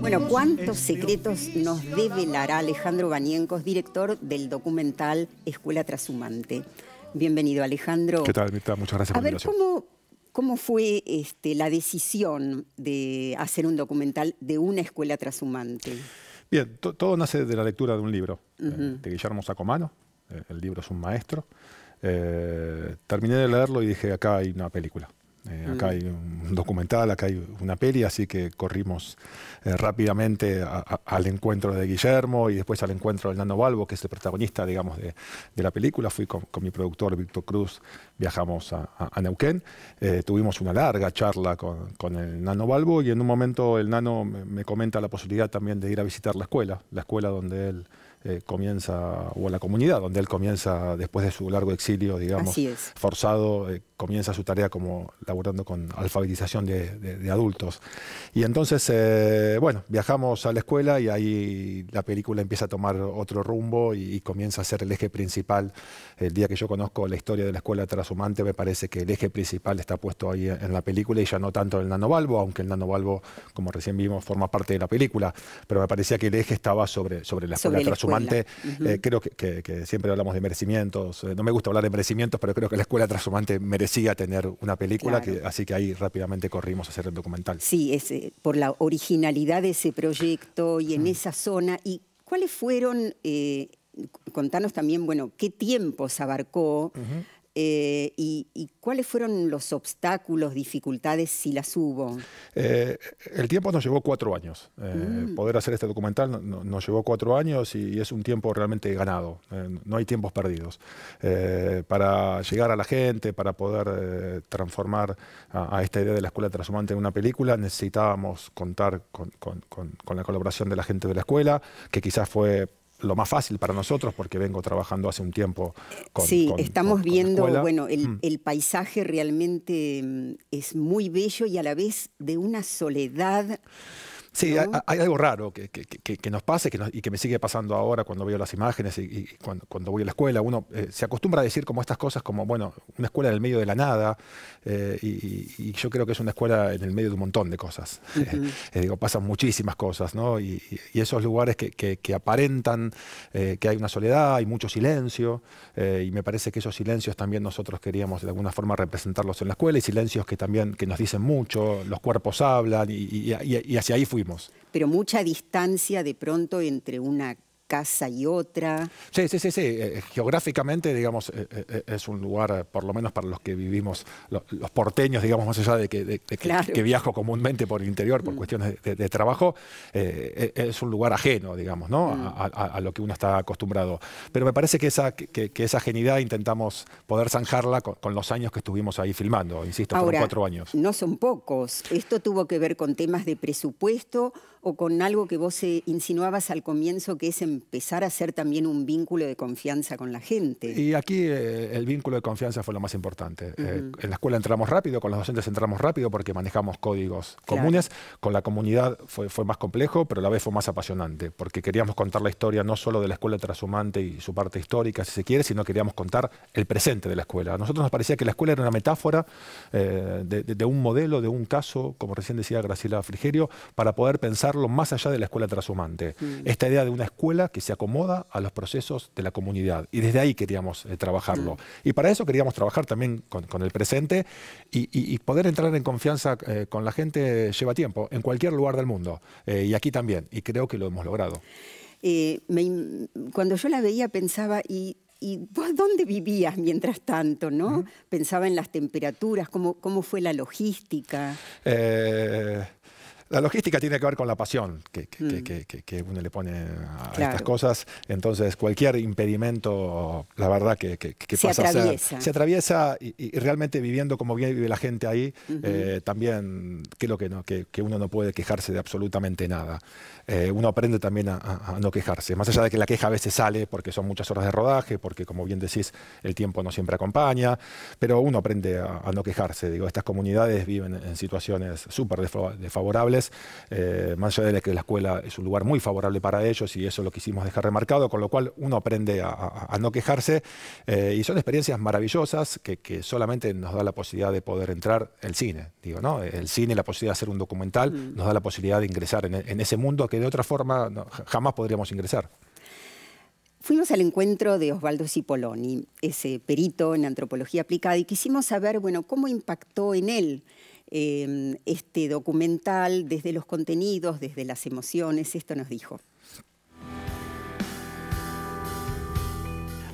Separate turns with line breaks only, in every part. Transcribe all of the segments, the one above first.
Bueno, ¿cuántos este
secretos nos develará Alejandro Baniencos, director del documental Escuela Trasumante? Bienvenido, Alejandro. ¿Qué tal, Muchas gracias por A ver, ¿cómo, fue este, la decisión de hacer un documental de una escuela Trasumante? Bien, todo
nace de la lectura de un libro eh, de Guillermo Sacomano. Eh, el libro es un maestro. Eh, terminé de leerlo y dije, acá hay una película. Eh, acá mm. hay un documental, acá hay una peli, así que corrimos eh, rápidamente al encuentro de Guillermo y después al encuentro del Nano Balbo, que es el protagonista, digamos, de, la película. Fui con, mi productor Víctor Cruz, viajamos a, Neuquén, eh, tuvimos una larga charla con, el Nano Balbo y en un momento el Nano me comenta la posibilidad también de ir a visitar la escuela, la escuela donde él eh, comienza, o a la comunidad, donde él comienza, después de su largo exilio, digamos, forzado, eh, comienza su tarea como laborando con alfabetización de, adultos. Y entonces, eh, bueno, viajamos a la escuela y ahí la película empieza a tomar otro rumbo y, comienza a ser el eje principal. El día que yo conozco la historia de la escuela Trasumante me parece que el eje principal está puesto ahí en la película y ya no tanto en el nanovalvo, aunque el nanovalvo, como recién vimos, forma parte de la película, pero me parecía que el eje estaba sobre, sobre la escuela trashumante. Eh, creo que, siempre hablamos de merecimientos. Eh, no me gusta hablar de merecimientos, pero creo que la escuela trashumante merecía tener una película, así que ahí rápidamente corrimos a hacer el
documental. Sí, es, por la originalidad de ese proyecto y en esa zona. ¿Y cuáles fueron? Eh, contanos también, bueno, qué tiempos abarcó. Eh, y, cuáles fueron los obstáculos, dificultades, si las hubo?
Eh, el tiempo nos llevó cuatro años. Eh, mm. Poder hacer este documental nos llevó cuatro años y, es un tiempo realmente ganado. no hay tiempos perdidos. para llegar a la gente, para poder transformar a, esta idea de la escuela transhumante en una película, necesitábamos contar con la colaboración de la gente de la escuela, que quizás fue lo más fácil para nosotros porque vengo trabajando hace un tiempo con Sí,
estamos viendo, bueno, mm. el, paisaje realmente mm, es muy bello y a la vez de una soledad
Sí, hay, algo raro que, que, que, nos pase y que me sigue pasando ahora cuando veo las imágenes y, cuando, voy a la escuela. Uno eh, se acostumbra a decir como estas cosas, como, bueno, una escuela en el medio de la nada, eh, y, yo creo que es una escuela en el medio de un montón de cosas. Eh, digo, pasan muchísimas cosas, ¿no? Y, esos lugares que, aparentan que hay una soledad, hay mucho silencio, y me parece que esos silencios también nosotros queríamos de alguna forma representarlos en la escuela, y silencios que también que nos dicen mucho, los cuerpos hablan, y, y hacia ahí fui.
Pero mucha distancia de pronto entre una casa y otra.
Sí, sí, sí, sí. Eh, eh, geográficamente, digamos, eh, es un lugar, por lo menos para los que vivimos, los porteños, digamos, más allá de que, que, viajo comúnmente por el interior por mm. cuestiones de, trabajo, es un lugar ajeno, digamos, ¿no? Mm. A, lo que uno está acostumbrado. Pero me parece que esa, que, esa ajenidad intentamos poder zanjarla con, los años que estuvimos ahí filmando, insisto, cuatro años.
No son pocos. Esto tuvo que ver con temas de presupuesto o con algo que vos eh, insinuabas al comienzo, que es empezar a hacer también un vínculo de confianza con la gente.
Y aquí eh, el vínculo de confianza fue lo más importante. Eh, en la escuela entramos rápido, con los docentes entramos rápido porque manejamos códigos comunes. Con la comunidad fue, más complejo, pero a la vez fue más apasionante, porque queríamos contar la historia no solo de la escuela trashumante y su parte histórica, si se quiere, sino queríamos contar el presente de la escuela. A nosotros nos parecía que la escuela era una metáfora de un modelo, de un caso, como recién decía Graciela Frigerio, para poder pensar más allá de la escuela trashumante. Esta idea de una escuela que se acomoda a los procesos de la comunidad. Y desde ahí queríamos eh, trabajarlo. Mm. Y para eso queríamos trabajar también con, el presente y, poder entrar en confianza eh, con la gente lleva tiempo, en cualquier lugar del mundo. Eh, y aquí también. Y creo que lo hemos logrado.
cuando yo la veía pensaba, y vos dónde vivías mientras tanto, no? Pensaba en las temperaturas, cómo, cómo fue la logística.
Eh, la logística tiene que ver con la pasión que, mm. uno le pone a estas cosas. Entonces, cualquier impedimento, la verdad, que, pasa atraviesa. A ser, se atraviesa y, y, realmente viviendo como bien vive la gente ahí, eh, también creo que, no, que, uno no puede quejarse de absolutamente nada. Eh, uno aprende también a, no quejarse. Más allá de que la queja a veces sale porque son muchas horas de rodaje, porque, como bien decís, el tiempo no siempre acompaña, pero uno aprende a, no quejarse. Digo, estas comunidades viven en situaciones súper desfavorables eh, más allá de que la escuela es un lugar muy favorable para ellos y eso lo quisimos dejar remarcado, con lo cual uno aprende a, no quejarse eh, y son experiencias maravillosas que, solamente nos da la posibilidad de poder entrar el cine, digo, ¿no? El cine, la posibilidad de hacer un documental, mm. nos da la posibilidad de ingresar en, ese mundo que de otra forma jamás podríamos ingresar.
Fuimos al encuentro de Osvaldo Cipolloni, ese perito en antropología aplicada, y quisimos saber, bueno, cómo impactó en él Em, este documental, desde los contenidos, desde las emociones, esto nos dijo.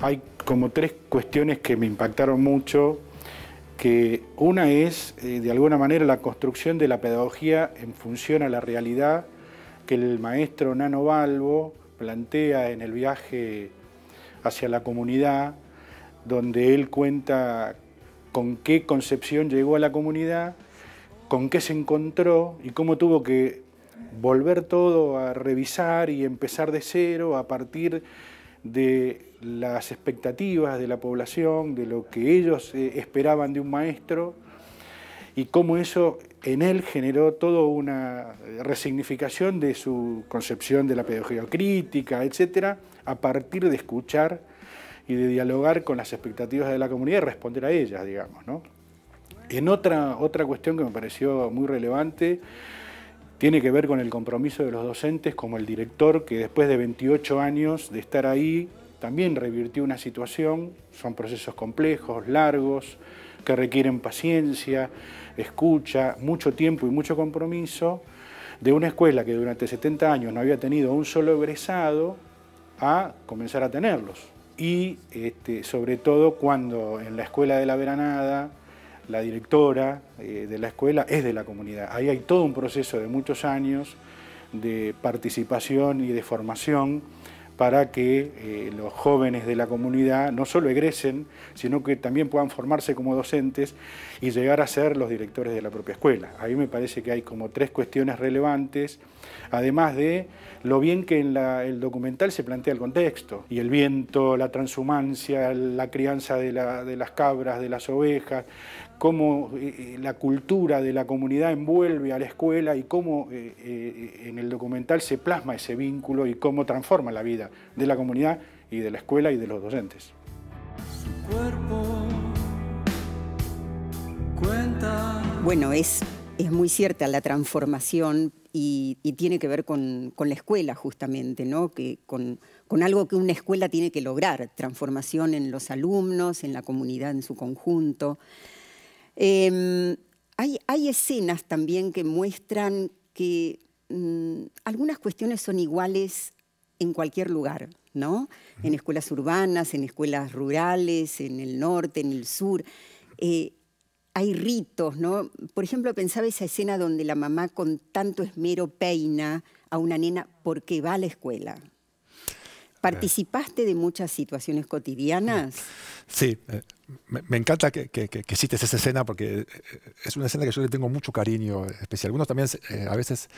Hay como tres cuestiones que me impactaron mucho, que una es, eh, de alguna manera, la construcción de la pedagogía en función a la realidad que el maestro Nano Balbo plantea en el viaje hacia la comunidad, donde él cuenta con qué concepción llegó a la comunidad con qué se encontró y cómo tuvo que volver todo a revisar y empezar de cero a partir de las expectativas de la población, de lo que ellos eh, esperaban de un maestro y cómo eso en él generó toda una resignificación de su concepción de la pedagogía crítica, etcétera, a partir de escuchar y de dialogar con las expectativas de la comunidad y responder a ellas, digamos, ¿no? En otra, otra cuestión que me pareció muy relevante tiene que ver con el compromiso de los docentes, como el director que después de 28 años de estar ahí también revirtió una situación. Son procesos complejos, largos, que requieren paciencia, escucha, mucho tiempo y mucho compromiso de una escuela que durante 70 años no había tenido un solo egresado a comenzar a tenerlos. Y este, sobre todo cuando en la escuela de la veranada la directora eh, de la escuela es de la comunidad. Ahí hay todo un proceso de muchos años de participación y de formación para que eh, los jóvenes de la comunidad no solo egresen, sino que también puedan formarse como docentes y llegar a ser los directores de la propia escuela. Ahí me parece que hay como tres cuestiones relevantes, además de lo bien que en el documental se plantea el contexto, y el viento, la transhumancia, la crianza de las cabras, de las ovejas, cómo eh, eh, la cultura de la comunidad envuelve a la escuela y cómo eh, en el documental se plasma ese vínculo y cómo transforma la vida de la comunidad y de la escuela y de los docentes.
Bueno, es, muy cierta la transformación y, tiene que ver con, la escuela justamente, Que, con, con algo que una escuela tiene que lograr, transformación en los alumnos, en la comunidad en su conjunto. Em, hay, escenas también que muestran que mm, algunas cuestiones son iguales en cualquier lugar, ¿no? En escuelas urbanas, en escuelas rurales, en el norte, en el sur. Eh, hay ritos, ¿no? Por ejemplo, pensaba esa escena donde la mamá con tanto esmero peina a una nena porque va a la escuela,
¿Participaste
de muchas situaciones cotidianas?
Sí, eh, me, encanta que, que, esa escena porque eh, eh, es una escena que yo le tengo mucho cariño especial. Algunos también a veces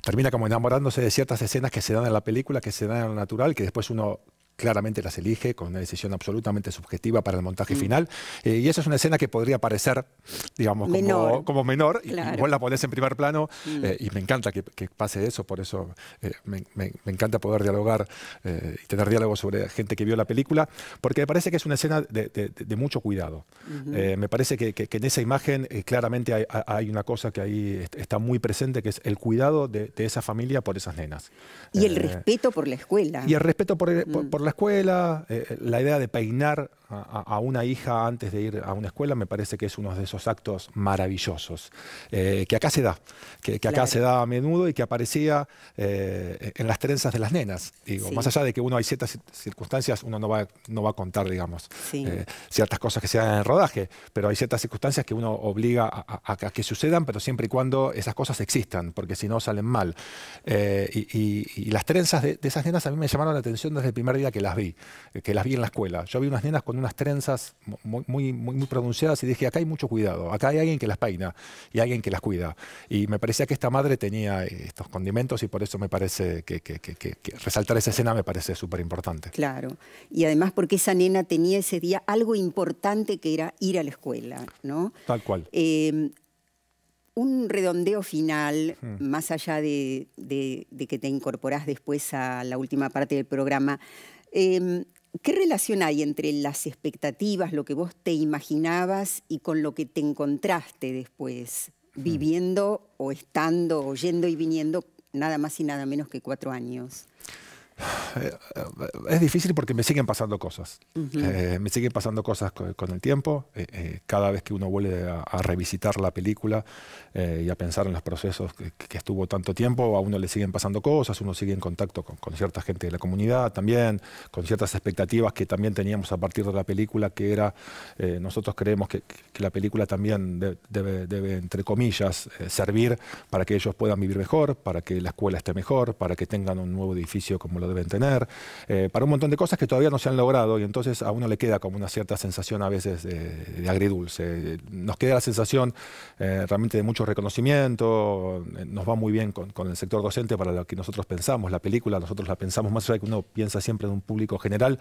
termina como enamorándose de ciertas escenas que se dan en la película, que se dan en lo natural, que después uno claramente las elige con una decisión absolutamente subjetiva para el montaje mm. final. Eh, y esa es una escena que podría parecer, digamos, Como, menor, y vos la pones en primer plano, mm. eh, y me encanta que, pase eso, por eso eh, me, encanta poder dialogar y tener diálogo sobre gente que vio la película, porque me parece que es una escena de, mucho cuidado. me parece que, en esa imagen claramente hay, una cosa que ahí está muy presente, que es el cuidado de, esa familia por esas nenas. Y el respeto
por la escuela. Y el respeto
por, mm. por la escuela, eh, la idea de peinar a, una hija antes de ir a una escuela me parece que es uno de esos actos maravillosos, eh, que acá se da, que, acá se da a menudo y que aparecía eh, en las trenzas de las nenas. Digo, Más allá de que uno hay ciertas circunstancias, uno no va, no va a contar, digamos, eh, ciertas cosas que se dan en el rodaje, pero hay ciertas circunstancias que uno obliga a, que sucedan, pero siempre y cuando esas cosas existan, porque si no salen mal. Y, las trenzas de, de, esas nenas a mí me llamaron la atención desde el primer día que las vi, que las vi en la escuela. Yo vi unas nenas unas trenzas muy, muy, pronunciadas y dije, acá hay mucho cuidado, acá hay alguien que las peina y alguien que las cuida. Y me parecía que esta madre tenía eh, estos condimentos y por eso me parece que, resaltar esa escena me parece súper importante.
Claro, y además porque esa nena tenía ese día algo importante que era ir a la escuela, ¿no? Tal cual. Em, un redondeo final, hmm. más allá de, que te incorporás después a la última parte del programa. Em, ¿Qué relación hay entre las expectativas, lo que vos te imaginabas y con lo que te encontraste después, mm. viviendo o estando, oyendo y viniendo nada más y nada menos que cuatro años?
Eh, es difícil porque me siguen pasando cosas. Eh, me siguen pasando cosas con, el tiempo. Eh, cada vez que uno vuelve a, revisitar la película y a pensar en los procesos que, estuvo tanto tiempo, a uno le siguen pasando cosas, uno sigue en contacto con, cierta gente de la comunidad también, con ciertas expectativas que también teníamos a partir de la película, que era, nosotros creemos que, la película también debe, debe, entre comillas, servir para que ellos puedan vivir mejor, para que la escuela esté mejor, para que tengan un nuevo edificio como lo deben tener, eh, para un montón de cosas que todavía no se han logrado y entonces a uno le queda como una cierta sensación a veces de, agridulce. Nos queda la sensación eh, realmente de mucho reconocimiento, eh, nos va muy bien con, el sector docente para lo que nosotros pensamos, la película nosotros la pensamos más allá de que uno piensa siempre en un público general,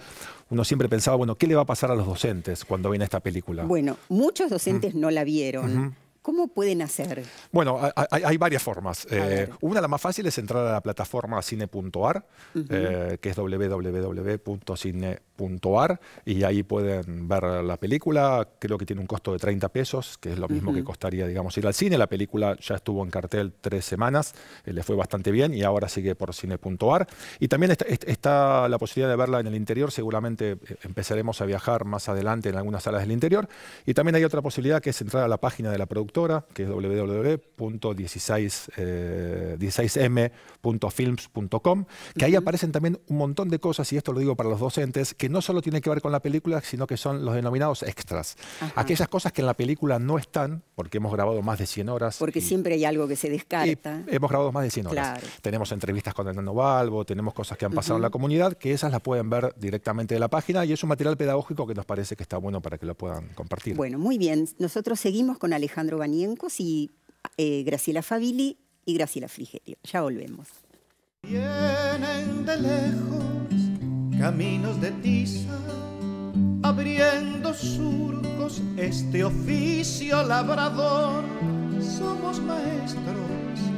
uno siempre pensaba, bueno, ¿qué le va a pasar a los docentes cuando viene esta película?
Bueno, muchos docentes mm. no la vieron. ¿Cómo pueden hacer?
Bueno, hay, varias formas. Eh, una una, las más fáciles es entrar a la plataforma cine.ar, eh, que es www.cine.ar, y ahí pueden ver la película. Creo que tiene un costo de 30 pesos, que es lo mismo que costaría, digamos, ir al cine. La película ya estuvo en cartel tres semanas, eh, le fue bastante bien y ahora sigue por cine.ar. Y también está, está, la posibilidad de verla en el interior. Seguramente empezaremos a viajar más adelante en algunas salas del interior. Y también hay otra posibilidad que es entrar a la página de la productora que es www.16m.films.com, eh, que ahí aparecen también un montón de cosas, y esto lo digo para los docentes, que no solo tienen que ver con la película, sino que son los denominados extras. Aquellas cosas que en la película no están, porque hemos grabado más de 100 horas. Porque
siempre hay algo que se descarta. Hemos
grabado más de 100 horas. Tenemos entrevistas con el Balbo, tenemos cosas que han pasado en la comunidad, que esas las pueden ver directamente de la página, y es un material pedagógico que nos parece que está bueno para
que lo puedan compartir. Bueno, muy bien. Nosotros seguimos con Alejandro y eh, Graciela Fabili y Graciela Frigerio. Ya volvemos.
Vienen de lejos caminos de tiza, abriendo surcos este oficio labrador. Somos maestros